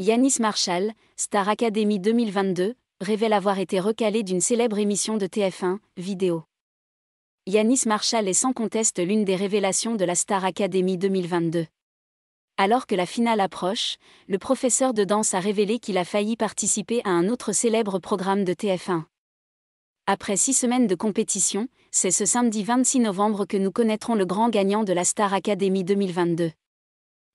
Yanis Marshall, Star Academy 2022, révèle avoir été recalé d'une célèbre émission de TF1, vidéo. Yanis Marshall est sans conteste l'une des révélations de la Star Academy 2022. Alors que la finale approche, le professeur de danse a révélé qu'il a failli participer à un autre célèbre programme de TF1. Après six semaines de compétition, c'est ce samedi 26 novembre que nous connaîtrons le grand gagnant de la Star Academy 2022.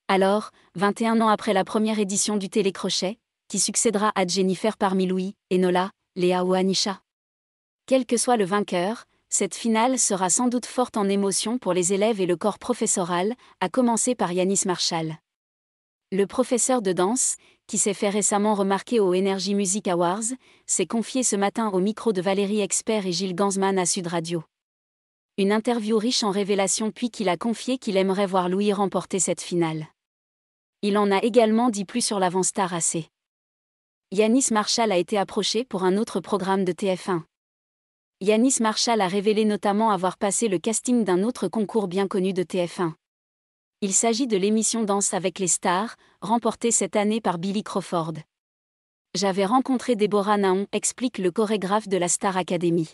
Alors, 21 ans après la première édition du Télécrochet, qui succédera à Jennifer parmi Louis, Enola, Léa ou Anisha. Quel que soit le vainqueur, cette finale sera sans doute forte en émotion pour les élèves et le corps professoral, à commencer par Yanis Marshall. Le professeur de danse, qui s'est fait récemment remarquer aux Energy Music Awards, s'est confié ce matin au micro de Valérie Expert et Gilles Gansman à Sud Radio. Une interview riche en révélations puis qu'il a confié qu'il aimerait voir Louis remporter cette finale. Il en a également dit plus sur l'avant-star AC. Yanis Marshall a été approché pour un autre programme de TF1. Yanis Marshall a révélé notamment avoir passé le casting d'un autre concours bien connu de TF1. Il s'agit de l'émission Danse avec les stars, remportée cette année par Billy Crawford. J'avais rencontré Déborah Naon, explique le chorégraphe de la Star Academy.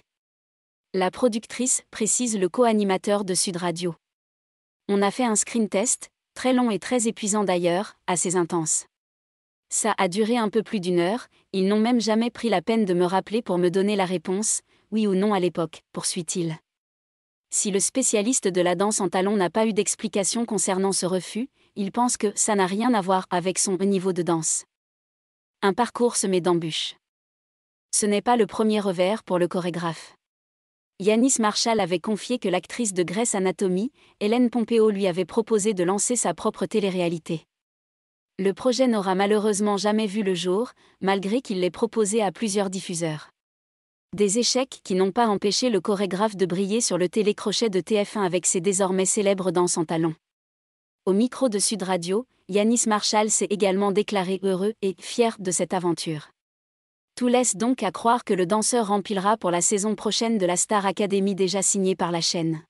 La productrice précise le co-animateur de Sud Radio. On a fait un screen test, très long et très épuisant d'ailleurs, assez intense. Ça a duré un peu plus d'une heure, ils n'ont même jamais pris la peine de me rappeler pour me donner la réponse, oui ou non à l'époque, poursuit-il. Si le spécialiste de la danse en talons n'a pas eu d'explication concernant ce refus, il pense que ça n'a rien à voir avec son niveau de danse. Un parcours se met d'embûches. Ce n'est pas le premier revers pour le chorégraphe. Yanis Marshall avait confié que l'actrice de Grèce Anatomy, Hélène Pompeo lui avait proposé de lancer sa propre télé-réalité. Le projet n'aura malheureusement jamais vu le jour, malgré qu'il l'ait proposé à plusieurs diffuseurs. Des échecs qui n'ont pas empêché le chorégraphe de briller sur le télécrochet de TF1 avec ses désormais célèbres danses en talons. Au micro de Sud Radio, Yanis Marshall s'est également déclaré heureux et fier de cette aventure. Tout laisse donc à croire que le danseur remplira pour la saison prochaine de la Star Academy déjà signée par la chaîne.